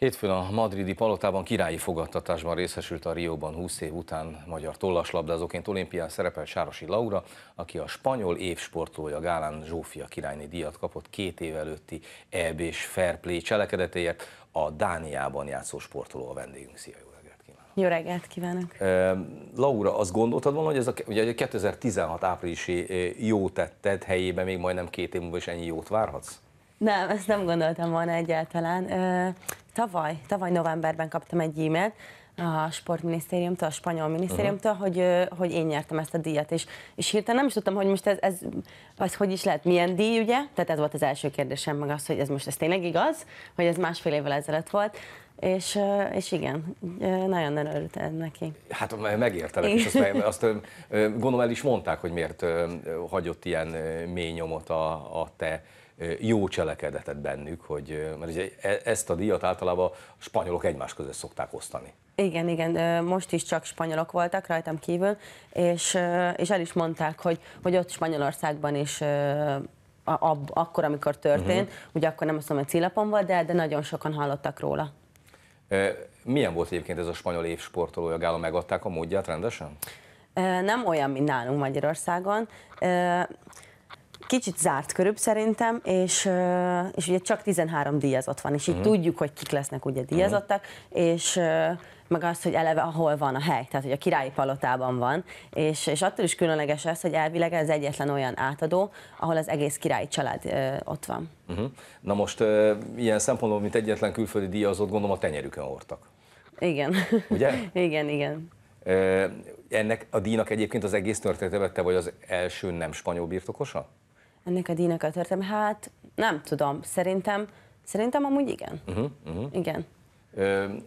Hétfőn a madridi palotában királyi fogadtatásban részesült a Rióban 20 év után magyar tollaslabdázóként olimpián szerepel Sárosi Laura, aki a spanyol évsportolója Gálán Zsófia királyné díjat kapott két év előtti EB-s fair play cselekedetéért. A Dániában játszó sportoló a vendégünk. Szia, jó reggelt kívánok! Jó reggelt kívánok! Laura, azt gondoltad volna, hogy ez a, ugye a 2016 áprilisi jó tetted helyében még majdnem két év múlva is ennyi jót várhatsz? Nem, ezt nem gondoltam volna egyáltalán. Tavaly, tavaly novemberben kaptam egy e-mailt, a sportminisztériumtól, a spanyol minisztériumtól, uh-huh. hogy, hogy én nyertem ezt a díjat, és, és hirtelen nem is tudtam, hogy most ez, ez, ez hogy is lehet, milyen díj, ugye? Tehát ez volt az első kérdésem, meg az, hogy ez most ez tényleg igaz, hogy ez másfél évvel ezelőtt volt, és, és igen, nagyon örültem neki. Hát megértelek, és azt, azt gondolom el is mondták, hogy miért hagyott ilyen mély nyomot a, a te jó cselekedetet bennük, hogy, mert ugye e, ezt a díjat általában a spanyolok egymás között szokták osztani. Igen, igen, most is csak spanyolok voltak rajtam kívül, és, és el is mondták, hogy, hogy ott Spanyolországban is ab, akkor, amikor történt, uh-huh. ugye akkor nem azt mondom, hogy cílapom volt, de, de nagyon sokan hallottak róla. Milyen volt egyébként ez a spanyol évsportolója gála? Megadták a módját rendesen? Nem olyan, mint nálunk Magyarországon Kicsit zárt körül szerintem, és, és ugye csak 13 díjazott van, és így uh mhm. -huh. tudjuk, hogy kik lesznek ugye mhm. díjazottak, uh -huh. és meg azt, hogy eleve ahol van a hely, tehát hogy a királyi palotában van, és, és attól is különleges ez, hogy elvileg ez egyetlen olyan átadó, ahol az egész királyi család ö, ott van. Uh-huh. Na most ö, ilyen szempontból, mint egyetlen külföldi díjazott, gondolom a tenyerükön hordtak. Igen. Ugye? igen, igen. Ö, ennek a díjnak egyébként az egész története vette, vagy az első nem spanyol birtokosa? ennek a díjnak a történet? Hát nem tudom, szerintem, szerintem amúgy igen. Uh-huh, uh-huh. Igen.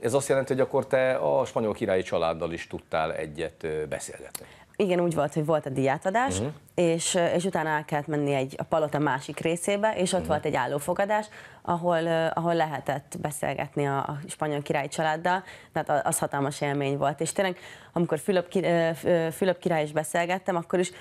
Ez azt jelenti, hogy akkor te a spanyol királyi családdal is tudtál egyet beszélgetni. Igen, úgy volt, hogy volt a diátadás, uh-huh. és, és utána el kellett menni egy, a palota másik részébe, és ott uh-huh. volt egy állófogadás, ahol, ahol lehetett beszélgetni a, a spanyol királyi családdal, tehát az hatalmas élmény volt. És tényleg, amikor Fülöp, Fülöp király is beszélgettem, akkor is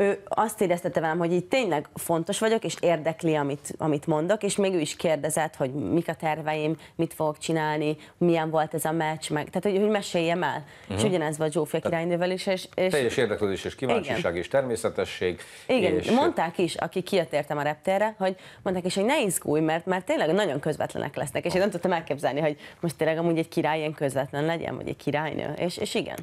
ő azt éreztette velem, hogy így tényleg fontos vagyok, és érdekli, amit, amit mondok, és még ő is kérdezett, hogy mik a terveim, mit fogok csinálni, milyen volt ez a meccs, meg, tehát hogy, hogy meséljem el. Uh-huh. És mhm. ugyanez volt Zsófia királynővel is. És, és... Teljes érdeklődés és kíváncsiság igen. és természetesség. Igen, és... mondták is, aki kijött értem a reptérre, hogy mondták is, hogy ne izgulj, mert, mert tényleg nagyon közvetlenek lesznek, és én nem tudtam elképzelni, hogy most tényleg amúgy egy király ilyen közvetlen legyen, vagy egy királynő, és, és igen.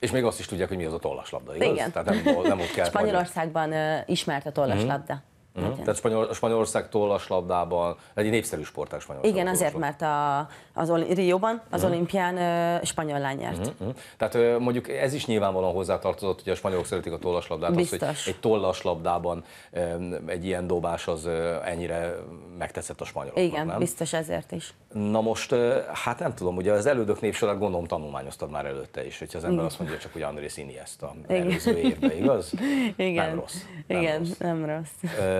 És még azt is tudják, hogy mi az a tollaslabda, igaz? Igen. Tehát nem, nem ott kell. Spanyolországban ismert a tollaslabda. Mm. Uh-huh. Tehát Spanyol, Spanyolország tollaslabdában egy népszerű sportág Spanyolország. Igen, azért, mert a, az Oli, Rióban, az uh-huh. olimpián uh, spanyol lány nyert. Uh-huh. uh-huh. Tehát uh, mondjuk ez is nyilvánvalóan hozzátartozott, hogy a spanyolok szeretik a tollaslabdát. Biztos. Az, hogy egy tollaslabdában um, egy ilyen dobás az uh, ennyire megtetszett a spanyoloknak, Igen, nem? biztos ezért is. Na most, uh, hát nem tudom, ugye az elődök népsorát gondolom tanulmányoztad már előtte is, hogyha az ember azt mondja, csak ugye Andrés Iniesta előző évben, igaz? Igen. Nem rossz. Nem Igen, rossz. nem rossz. Uh,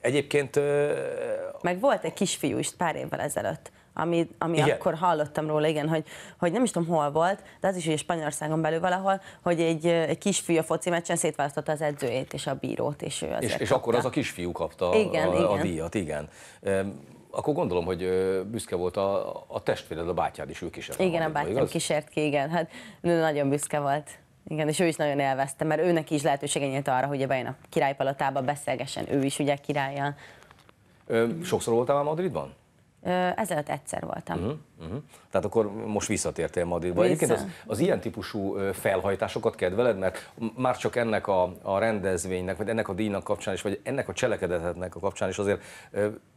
Egyébként... Meg volt egy kisfiú is pár évvel ezelőtt, ami, ami akkor hallottam róla, igen, hogy, hogy nem is tudom hol volt, de az is hogy Spanyolországon belül valahol, hogy egy, egy kisfiú a foci meccsen szétválasztotta az edzőjét és a bírót, és ő És, és akkor az a kisfiú kapta igen, a, igen. a díjat, igen. Akkor gondolom, hogy büszke volt a, a testvéred, a bátyád is, ő kísért. Igen, a bátyám igaz? kísért ki, igen, hát nagyon büszke volt. Igen, és ő is nagyon élvezte, mert őnek is lehetősége nyílt arra, hogy bejön a királypalotába, beszélgessen ő is ugye királyjal. Ö, sokszor voltál már Madridban? Ezelőtt egyszer voltam. Uh-huh, uh-huh. Tehát akkor most visszatértél Madridba. Vissza. Egyébként az, az ilyen típusú felhajtásokat kedveled, mert már csak ennek a, a rendezvénynek, vagy ennek a díjnak kapcsán is, vagy ennek a cselekedetnek a kapcsán is azért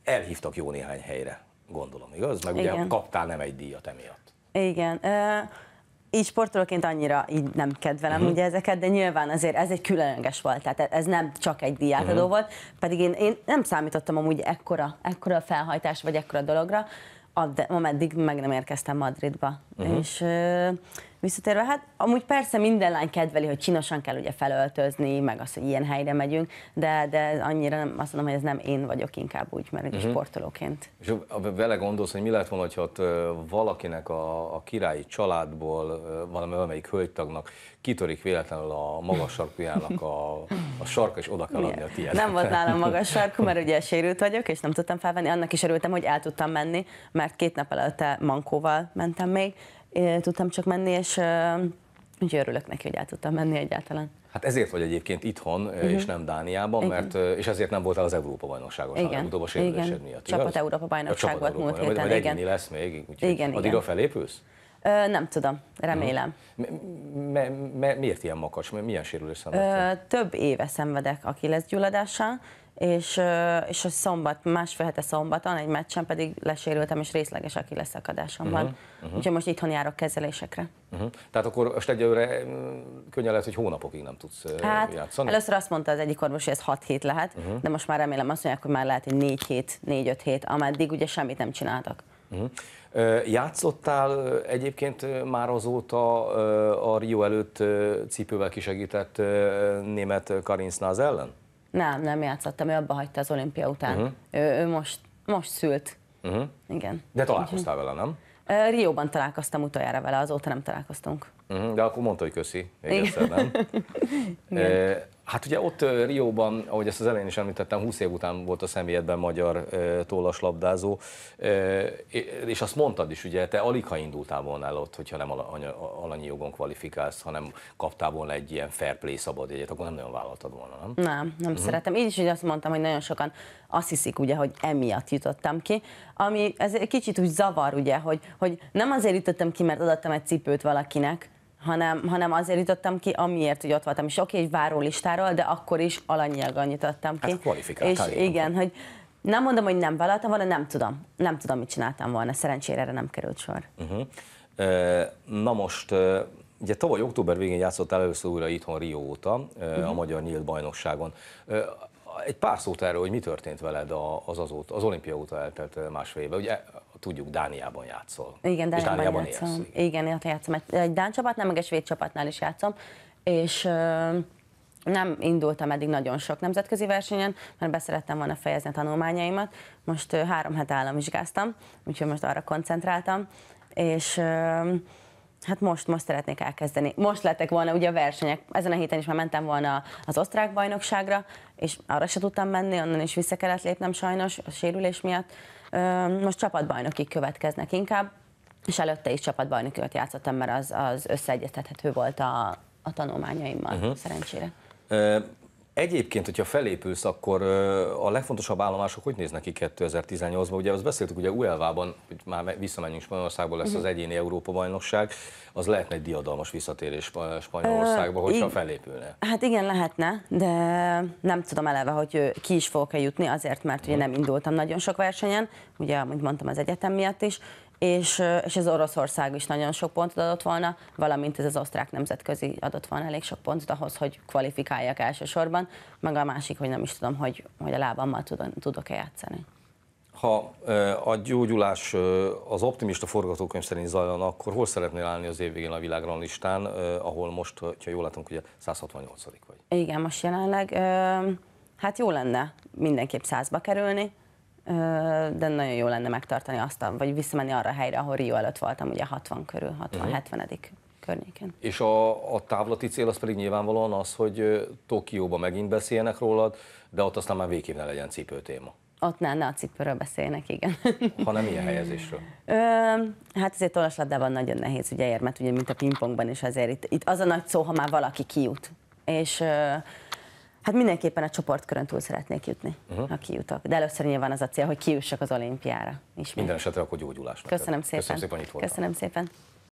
elhívtak jó néhány helyre, gondolom, igaz? Meg ugye Igen. kaptál nem egy díjat emiatt. Igen. Uh így sportolóként annyira így nem kedvelem uh-huh. ugye ezeket, de nyilván azért ez egy különleges volt, tehát ez nem csak egy diátadó uh-huh. volt, pedig én, én nem számítottam amúgy ekkora, ekkora felhajtás vagy ekkora dologra, ameddig meg nem érkeztem Madridba. Uh-huh. És visszatérve, hát amúgy persze minden lány kedveli, hogy csinosan kell ugye felöltözni, meg az, hogy ilyen helyre megyünk, de, de annyira nem, azt mondom, hogy ez nem én vagyok inkább úgy, mert uh-huh. sportolóként. És vele gondolsz, hogy mi lett volna, hogyha ott valakinek a, a királyi családból, valami valamelyik hölgytagnak kitörik véletlenül a magas sarkujának a, a sarka, és oda kell adni a tiédet. Nem volt nálam magas sarkú, mert ugye sérült vagyok, és nem tudtam felvenni. Annak is örültem, hogy el tudtam menni, mert két nap előtte mankóval mentem még, tudtam csak menni, és úgy örülök neki, hogy el tudtam menni egyáltalán. Hát ezért vagy egyébként itthon, uh-huh. és mhm. nem Dániában, Igen. mert, és ezért nem voltál az Európa bajnokságon, Igen. legutóbb a sérülésed miatt. Csapat igaz? Európa bajnokság volt múlt héten. Vagy egyéni lesz még, úgyhogy igen, addig igen. felépülsz? Ö, nem tudom, remélem. miért ilyen makacs? Milyen sérülés szenvedtél? Több éve szenvedek akilesz gyulladással, és, és a szombat, másfél hete szombaton egy meccsen pedig lesérültem, és részleges aki leszakadásom van. Uh-huh, uh-huh. Úgyhogy most itthon járok kezelésekre. Uh-huh. Tehát akkor most egyelőre mm, könnyen lehet, hogy hónapokig nem tudsz hát, játszani? először azt mondta az egyik orvos, hogy ez 6 hét lehet, uh-huh. de most már remélem azt mondják, hogy már lehet, hogy 4 hét, 4-5 hét, ameddig ugye semmit nem csináltak. Uh-huh. Játszottál egyébként már azóta a Rio előtt cipővel kisegített német Karin Snaz ellen? Nem, nem játszottam, ő abba hagyta az olimpia után. Uh-huh. Ő, ő most, most szült. Uh-huh. Igen. De találkoztál uh-huh. vele, nem? Rióban találkoztam utoljára vele, azóta nem találkoztunk. Uh-huh, de akkor mondta, hogy köszi, még Igen. egyszer, nem? e, Hát ugye ott eh, Rióban, ahogy ezt az elején is említettem, 20 év után volt a személyedben magyar e, labdázó, e, és azt mondtad is, ugye te alig ha indultál volna el ott, hogyha nem alanyi jogon kvalifikálsz, hanem kaptál volna egy ilyen fair play szabad jegyet, akkor nem nagyon vállaltad volna, nem? Nem, nem uh-huh. szeretem. Így is ugye azt mondtam, hogy nagyon sokan azt hiszik ugye, hogy emiatt jutottam ki, ami ez kicsit úgy zavar ugye, hogy, hogy nem azért jutottam ki, mert adtam egy cipőt valakinek, hanem, hanem azért jutottam ki, amiért, hogy ott voltam. És oké, egy várólistáról, de akkor is alanyjelgan nyitottam ki. Hát és igen, igen, hogy nem mondom, hogy nem vállaltam volna, nem tudom. Nem tudom, mit csináltam volna. Szerencsére erre nem került sor. Uh-huh. Na most, ugye tavaly október végén játszott először újra itthon Rio óta, uh-huh. a mhm. Magyar Nyílt Bajnokságon. Egy pár szót erről, hogy mi történt veled az, azóta, az olimpia óta eltelt másfél éve. Ugye tudjuk, Dániában játszol. Igen, Dániában, Dániában játszom. Érsz, igen. igen, ott játszom. Egy, Dán csapatnál, meg egy svéd csapatnál is játszom. És nem indultam eddig nagyon sok nemzetközi versenyen, mert beszerettem volna fejezni a tanulmányaimat. Most három hete államvizsgáztam, úgyhogy most arra koncentráltam. És Hát most, most szeretnék elkezdeni. Most lettek volna ugye a versenyek. Ezen a héten is már mentem volna az osztrák bajnokságra, és arra se tudtam menni, onnan is vissza kellett lépnem sajnos a sérülés miatt. Most csapatbajnokik következnek inkább, és előtte is csapatbajnokikat játszottam, mert az, az összeegyeztethető volt a, a tanulmányaimmal, uh-huh. szerencsére. Egyébként, hogyha felépülsz, akkor a legfontosabb állomások hogy néznek ki 2018-ban? Ugye azt beszéltük, ugye Uelvában, hogy már visszamenjünk Spanyolországból, lesz az mhm. egyéni Európa-bajnokság, az lehetne egy diadalmas visszatérés Spanyolországba, hogyha Ö, felépülne. Hát igen, lehetne, de nem tudom eleve, hogy ki is fogok-e jutni, azért, mert ugye mhm. nem indultam nagyon sok versenyen, ugye, amit mondtam, az egyetem miatt is, és, és az Oroszország is nagyon sok pontot adott volna, valamint ez az osztrák nemzetközi adott volna elég sok pontot ahhoz, hogy kvalifikálják elsősorban, meg a másik, hogy nem is tudom, hogy, hogy a lábammal tudok-e játszani. Ha a gyógyulás az optimista forgatókönyv szerint zajlana, akkor hol szeretnél állni az év végén a listán, ahol most, ha jól látunk, ugye 168 vagy? Igen, most jelenleg, hát jó lenne mindenképp százba kerülni, de nagyon jó lenne megtartani azt, a, vagy visszamenni arra a helyre, ahol Rio előtt voltam, ugye 60 körül, 60-70 uh-huh. környéken. És a, a távlati cél az pedig nyilvánvalóan az, hogy Tokióba megint beszéljenek rólad, de ott aztán már végképp ne legyen cipő téma. Ott nem ne a cipőről beszélnek, igen. Hanem ilyen helyezésről? Ö, hát azért van nagyon nehéz, ugye érmet, ugye, mint a pingpongban, is, azért itt, itt az a nagy szó, ha már valaki kijut. És ö, Hát mindenképpen a csoportkörön túl szeretnék jutni, uh-huh. ha kijutok. De először nyilván az a cél, hogy kijussak az olimpiára. Ismét. Minden esetre akkor gyógyulásnak. Köszönöm szépen. Köszönöm szépen, hogy itt Köszönöm szépen.